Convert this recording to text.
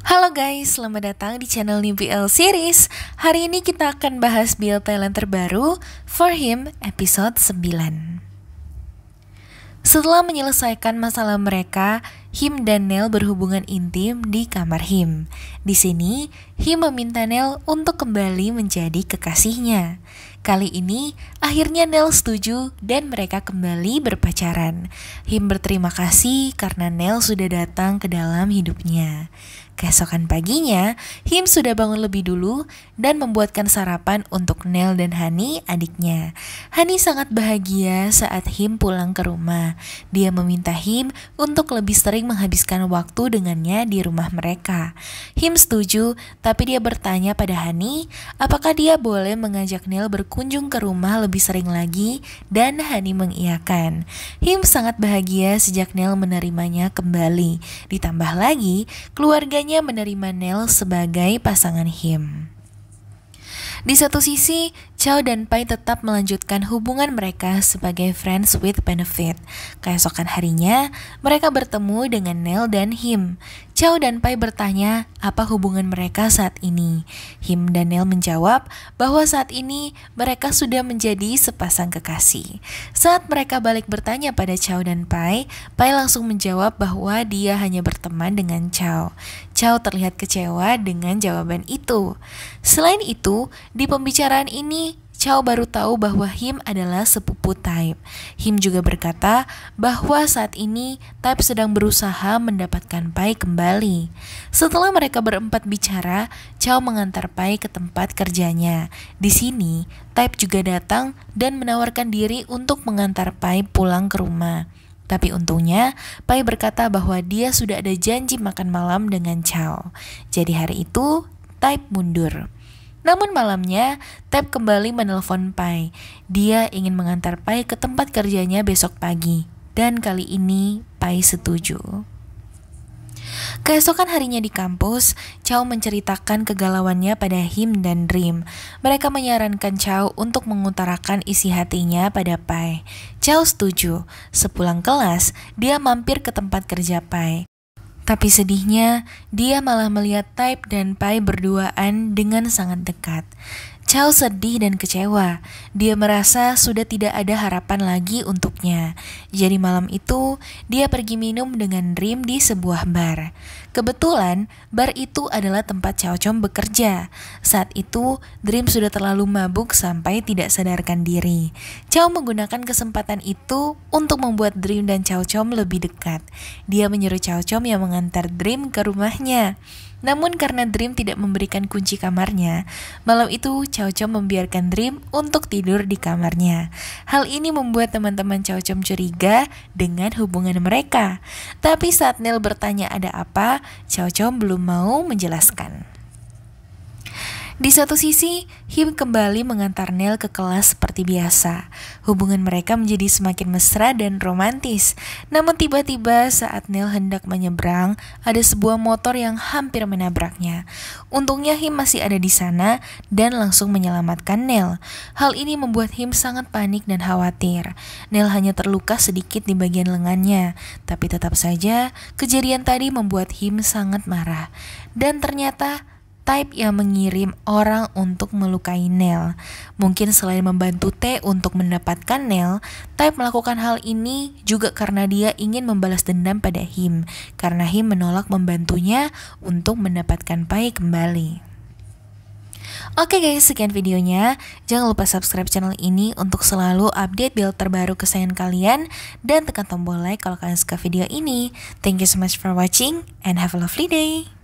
Halo guys, selamat datang di channel New BL Series. Hari ini kita akan bahas BL Thailand terbaru, For Him, episode 9. Setelah menyelesaikan masalah mereka, Him dan Nel berhubungan intim di kamar Him. Di sini, Him meminta Nel untuk kembali menjadi kekasihnya. Kali ini, akhirnya Nell setuju dan mereka kembali berpacaran. Him berterima kasih karena Nell sudah datang ke dalam hidupnya. Keesokan paginya, Him sudah bangun lebih dulu dan membuatkan sarapan untuk Nell dan Hani, adiknya. Hani sangat bahagia saat Him pulang ke rumah. Dia meminta Him untuk lebih sering menghabiskan waktu dengannya di rumah mereka. Him setuju, tapi dia bertanya pada Hani, apakah dia boleh mengajak Nell berkumpul berkunjung ke rumah lebih sering lagi dan Hani mengiakan. Him sangat bahagia sejak Nell menerimanya kembali. Ditambah lagi, keluarganya menerima Nell sebagai pasangan Him. Di satu sisi, Chow dan Pai tetap melanjutkan hubungan mereka sebagai friends with benefit. Keesokan harinya, mereka bertemu dengan Nell dan Him. Chow dan Pai bertanya apa hubungan mereka saat ini. Him dan Nell menjawab bahwa saat ini mereka sudah menjadi sepasang kekasih. Saat mereka balik bertanya pada Chow dan Pai, Pai langsung menjawab bahwa dia hanya berteman dengan Chow. Chow terlihat kecewa dengan jawaban itu. Selain itu, di pembicaraan ini Chow baru tahu bahwa Him adalah sepupu Type. Him juga berkata bahwa saat ini Type sedang berusaha mendapatkan Pai kembali. Setelah mereka berempat bicara, Chow mengantar Pai ke tempat kerjanya. Di sini, Type juga datang dan menawarkan diri untuk mengantar Pai pulang ke rumah. Tapi untungnya, Pai berkata bahwa dia sudah ada janji makan malam dengan Chow. Jadi hari itu, Type mundur. Namun malamnya, Tab kembali menelpon Pai. Dia ingin mengantar Pai ke tempat kerjanya besok pagi. Dan kali ini, Pai setuju. Keesokan harinya di kampus, Chow menceritakan kegalauannya pada Him dan Dream. Mereka menyarankan Chow untuk mengutarakan isi hatinya pada Pai. Chow setuju. Sepulang kelas, dia mampir ke tempat kerja Pai. Tapi sedihnya, dia malah melihat Type dan Pai berduaan dengan sangat dekat. Chow sedih dan kecewa. Dia merasa sudah tidak ada harapan lagi untuknya. Jadi malam itu, dia pergi minum dengan Rim di sebuah bar. Kebetulan, bar itu adalah tempat Chow Chom bekerja. Saat itu, Dream sudah terlalu mabuk sampai tidak sadarkan diri. Chow menggunakan kesempatan itu untuk membuat Dream dan Chow Chom lebih dekat. Dia menyuruh Chow Chom yang mengantar Dream ke rumahnya. Namun karena Dream tidak memberikan kunci kamarnya, malam itu Chow Chowchom membiarkan Dream untuk tidur di kamarnya. Hal ini membuat teman-teman Chowchom curiga dengan hubungan mereka. Tapi saat Neil bertanya ada apa, Chowchom belum mau menjelaskan. Di satu sisi, Him kembali mengantar Nell ke kelas seperti biasa. Hubungan mereka menjadi semakin mesra dan romantis. Namun tiba-tiba saat Nell hendak menyeberang, ada sebuah motor yang hampir menabraknya. Untungnya Him masih ada di sana dan langsung menyelamatkan Nell. Hal ini membuat Him sangat panik dan khawatir. Nell hanya terluka sedikit di bagian lengannya, tapi tetap saja kejadian tadi membuat Him sangat marah. Dan ternyata type yang mengirim orang untuk melukai Nell. Mungkin selain membantu T untuk mendapatkan Nell, type melakukan hal ini juga karena dia ingin membalas dendam pada Him, karena Him menolak membantunya untuk mendapatkan Pai kembali. Oke okay guys, sekian videonya. Jangan lupa subscribe channel ini untuk selalu update build terbaru kesayangan kalian dan tekan tombol like kalau kalian suka video ini. Thank you so much for watching and have a lovely day.